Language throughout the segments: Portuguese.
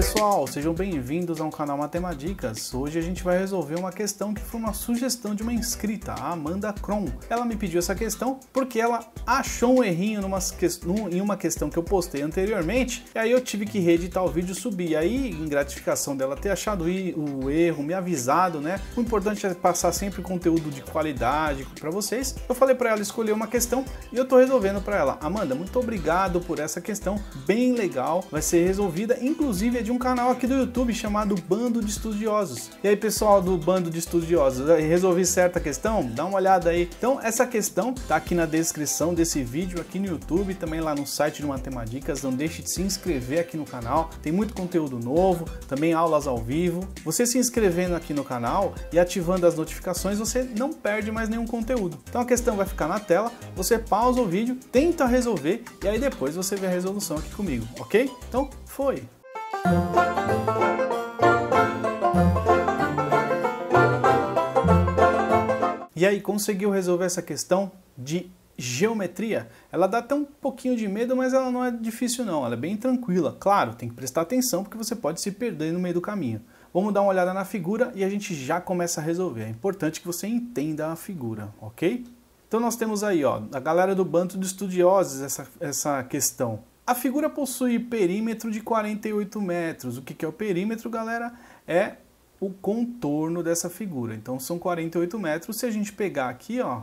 pessoal, sejam bem-vindos ao canal Matemáticas. Hoje a gente vai resolver uma questão que foi uma sugestão de uma inscrita, a Amanda Kron. Ela me pediu essa questão porque ela achou um errinho numa em uma questão que eu postei anteriormente, e aí eu tive que reeditar o vídeo e subir. aí, em gratificação dela ter achado o erro, me avisado, né? O importante é passar sempre conteúdo de qualidade para vocês. Eu falei para ela escolher uma questão e eu tô resolvendo para ela. Amanda, muito obrigado por essa questão, bem legal, vai ser resolvida, inclusive é de de um canal aqui do YouTube chamado Bando de Estudiosos. E aí, pessoal do Bando de Estudiosos, resolvi certa questão? Dá uma olhada aí. Então, essa questão tá aqui na descrição desse vídeo, aqui no YouTube, também lá no site do Matemáticas. Não deixe de se inscrever aqui no canal, tem muito conteúdo novo, também aulas ao vivo. Você se inscrevendo aqui no canal e ativando as notificações, você não perde mais nenhum conteúdo. Então, a questão vai ficar na tela, você pausa o vídeo, tenta resolver e aí depois você vê a resolução aqui comigo, ok? Então, foi! E aí, conseguiu resolver essa questão de geometria? Ela dá até um pouquinho de medo, mas ela não é difícil não, ela é bem tranquila. Claro, tem que prestar atenção porque você pode se perder no meio do caminho. Vamos dar uma olhada na figura e a gente já começa a resolver. É importante que você entenda a figura, ok? Então nós temos aí, ó, a galera do bando de estudiosos essa, essa questão. A figura possui perímetro de 48 metros. O que, é o perímetro, galera? É o contorno dessa figura. Então são 48 metros. Se a gente pegar aqui, ó,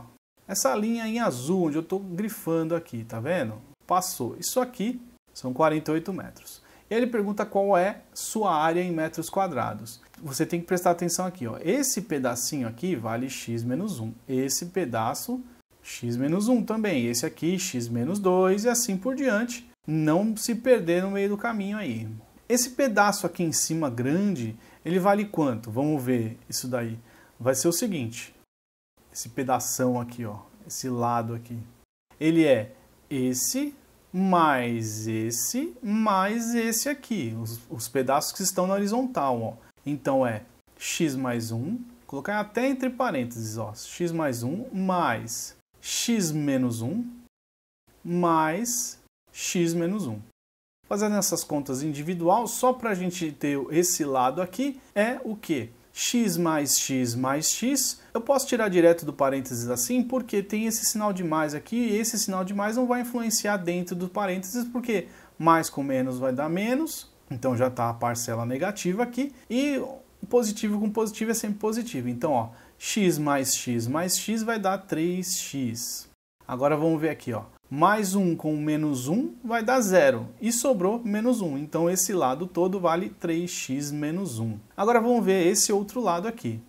essa linha em azul, onde eu estou grifando aqui, tá vendo? Passou. Isso aqui são 48 metros. E ele pergunta qual é sua área em metros quadrados. Você tem que prestar atenção aqui, ó. Esse pedacinho aqui vale x menos 1. Esse pedaço, x menos 1 também. Esse aqui, x menos 2 e assim por diante não se perder no meio do caminho aí. Esse pedaço aqui em cima grande, ele vale quanto? Vamos ver isso daí. Vai ser o seguinte, esse pedação aqui, ó, esse lado aqui. Ele é esse mais esse mais esse aqui, os, os pedaços que estão na horizontal, ó. Então é x mais 1, colocar até entre parênteses, ó, x mais 1 mais x menos 1 mais x menos 1. Fazendo essas contas individual, só para a gente ter esse lado aqui, é o que? x mais x mais x, eu posso tirar direto do parênteses assim, porque tem esse sinal de mais aqui, e esse sinal de mais não vai influenciar dentro do parênteses, porque mais com menos vai dar menos, então já está a parcela negativa aqui, e positivo com positivo é sempre positivo. Então, ó, x mais x mais x vai dar 3x. Agora vamos ver aqui, ó mais 1 com menos 1 vai dar zero e sobrou menos 1. Então esse lado todo vale 3x menos 1. Agora vamos ver esse outro lado aqui.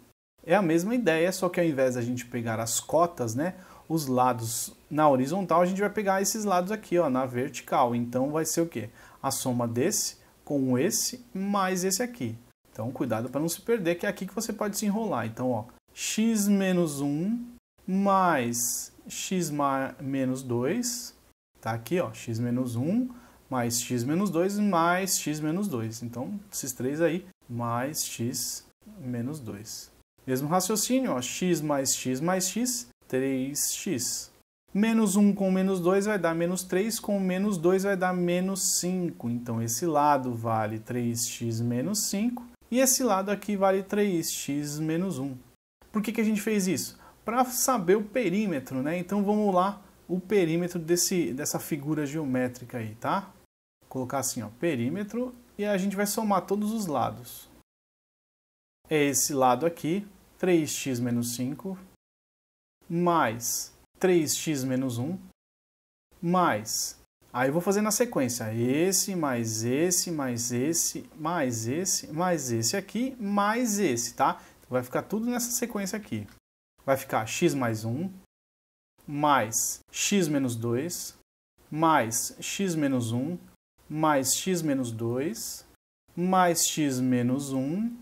É a mesma ideia, só que ao invés da gente pegar as cotas, né, os lados na horizontal, a gente vai pegar esses lados aqui, ó, na vertical. Então vai ser o quê? A soma desse com esse mais esse aqui. Então cuidado para não se perder, que é aqui que você pode se enrolar. Então, ó, x menos 1 mais x menos 2, está aqui, ó, x menos 1, mais x menos 2, mais x menos 2. Então, esses três aí, mais x menos 2. Mesmo raciocínio, ó, x mais x mais x, 3x. Menos 1 com menos 2 vai dar menos 3, com menos 2 vai dar menos 5. Então, esse lado vale 3x menos 5, e esse lado aqui vale 3x menos 1. Por que, que a gente fez isso? para saber o perímetro, né? Então vamos lá, o perímetro desse, dessa figura geométrica aí, tá? Vou colocar assim, ó, perímetro, e a gente vai somar todos os lados. É esse lado aqui, 3x menos 5, mais 3x menos 1, mais Aí vou fazer na sequência: esse, mais esse, mais esse, mais esse, mais esse aqui, mais esse, tá? Então, vai ficar tudo nessa sequência aqui vai ficar x mais 1, mais x menos 2, mais x menos 1, mais x menos 2, mais x menos 1,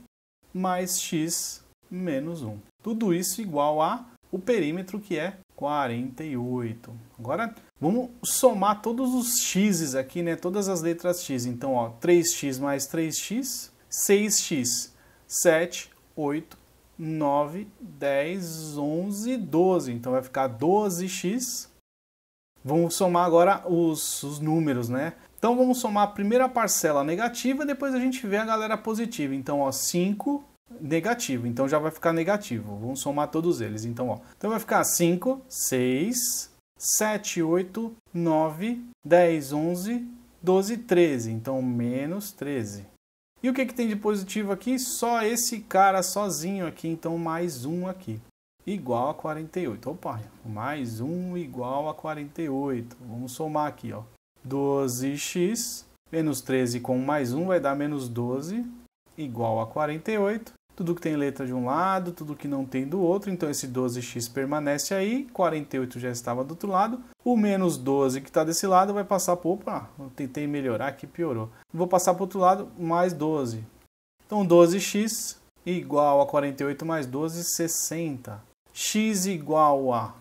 mais x menos 1. Tudo isso igual a o perímetro que é 48. Agora vamos somar todos os x's aqui, né? Todas as letras x. Então, ó, 3x mais 3x, 6x, 7, 8, 9, 10, 11, 12. Então vai ficar 12x. Vamos somar agora os, os números, né? Então vamos somar a primeira parcela negativa, depois a gente vê a galera positiva. Então, ó, 5 negativo, então já vai ficar negativo. Vamos somar todos eles. Então, ó, então vai ficar 5, 6, 7, 8, 9, 10, 11, 12, 13. Então, menos 13. E o que, que tem de positivo aqui? Só esse cara sozinho aqui, então mais um aqui. Igual a 48. Opa, mais um igual a 48. Vamos somar aqui, ó. 12x menos 13 com mais um vai dar menos 12, igual a 48 tudo que tem letra de um lado, tudo que não tem do outro, então esse 12x permanece aí, 48 já estava do outro lado, o menos 12 que está desse lado vai passar por, opa, tentei melhorar aqui, piorou. Vou passar para o outro lado, mais 12. Então 12x igual a 48 mais 12, 60. x igual a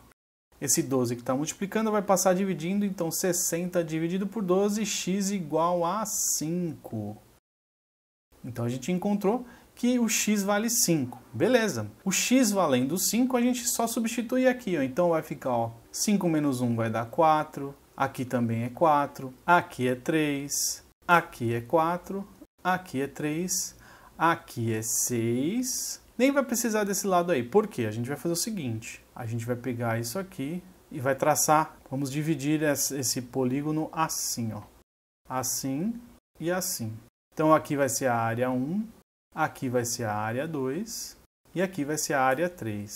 esse 12 que está multiplicando vai passar dividindo, então 60 dividido por 12, x igual a 5. Então a gente encontrou que o x vale 5. Beleza. O x valendo 5, a gente só substitui aqui. Ó. Então vai ficar ó, 5 menos 1 vai dar 4. Aqui também é 4. Aqui é 3. Aqui é 4. Aqui é 3. Aqui é 6. Nem vai precisar desse lado aí. Por quê? A gente vai fazer o seguinte. A gente vai pegar isso aqui e vai traçar. Vamos dividir esse polígono assim, ó. Assim e assim. Então aqui vai ser a área 1, Aqui vai ser a área 2 e aqui vai ser a área 3.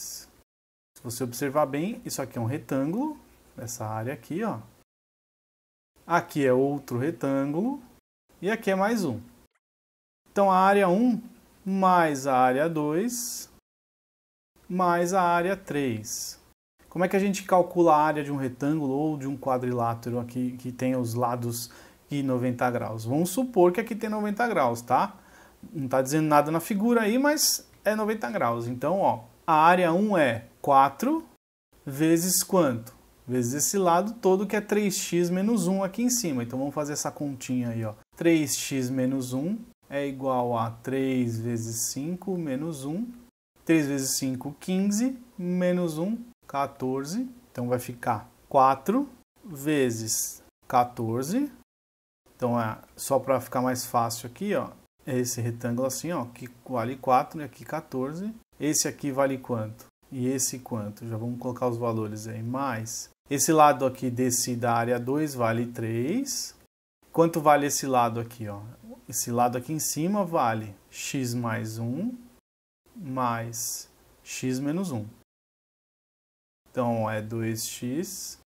Se você observar bem, isso aqui é um retângulo, essa área aqui, ó. Aqui é outro retângulo e aqui é mais um. Então a área 1 mais a área 2 mais a área 3. Como é que a gente calcula a área de um retângulo ou de um quadrilátero aqui que tem os lados e 90 graus? Vamos supor que aqui tem 90 graus, tá? não está dizendo nada na figura aí, mas é 90 graus. Então, ó, a área 1 é 4 vezes quanto? Vezes esse lado todo, que é 3x menos 1 aqui em cima. Então, vamos fazer essa continha aí, ó. 3x menos 1 é igual a 3 vezes 5 menos 1. 3 vezes 5, 15, menos 1, 14. Então, vai ficar 4 vezes 14. Então, é, só para ficar mais fácil aqui, ó, é esse retângulo assim, ó, que vale 4 e aqui 14. Esse aqui vale quanto? E esse quanto? Já vamos colocar os valores aí, mais. Esse lado aqui desse da área 2 vale 3. Quanto vale esse lado aqui, ó? Esse lado aqui em cima vale x mais 1 mais x menos 1. Então, é 2x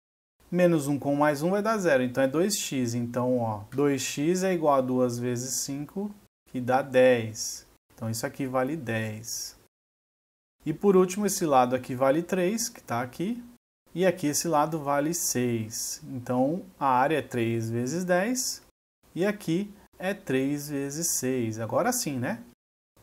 menos 1 com mais 1 vai dar zero, então é 2x. Então, ó, 2x é igual a 2 vezes 5 que dá 10. Então isso aqui vale 10. E por último, esse lado aqui vale 3, que está aqui. E aqui esse lado vale 6. Então a área é 3 vezes 10. E aqui é 3 vezes 6. Agora sim, né?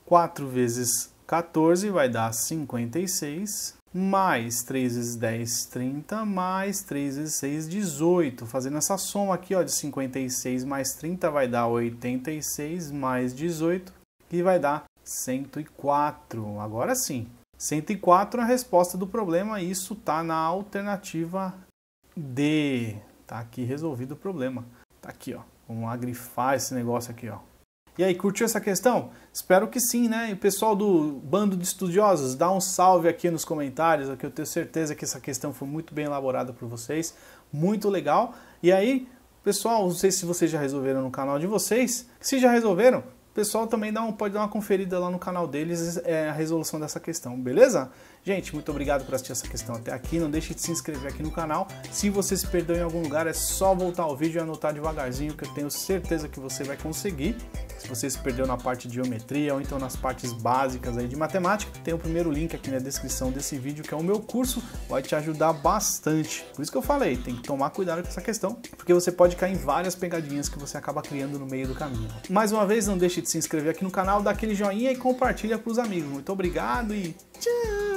4 vezes 14 vai dar 56 mais 3 vezes 10, 30, mais 3 vezes 6, 18. Fazendo essa soma aqui ó, de 56 mais 30 vai dar 86 mais 18, que vai dar 104. Agora sim, 104 é a resposta do problema, isso está na alternativa D. Está aqui resolvido o problema. Está aqui, ó. vamos agrifar esse negócio aqui. Ó. E aí, curtiu essa questão? Espero que sim, né? E o pessoal do bando de estudiosos, dá um salve aqui nos comentários, que eu tenho certeza que essa questão foi muito bem elaborada por vocês, muito legal. E aí, pessoal, não sei se vocês já resolveram no canal de vocês. Se já resolveram, pessoal também dá um, pode dar uma conferida lá no canal deles é, a resolução dessa questão, beleza? Gente, muito obrigado por assistir essa questão até aqui. Não deixe de se inscrever aqui no canal. Se você se perdeu em algum lugar, é só voltar ao vídeo e anotar devagarzinho, que eu tenho certeza que você vai conseguir. Se você se perdeu na parte de geometria ou então nas partes básicas aí de matemática, tem o primeiro link aqui na descrição desse vídeo, que é o meu curso, vai te ajudar bastante. Por isso que eu falei, tem que tomar cuidado com essa questão, porque você pode cair em várias pegadinhas que você acaba criando no meio do caminho. Mais uma vez, não deixe de se inscrever aqui no canal, dá aquele joinha e compartilha para os amigos. Muito obrigado e tchau!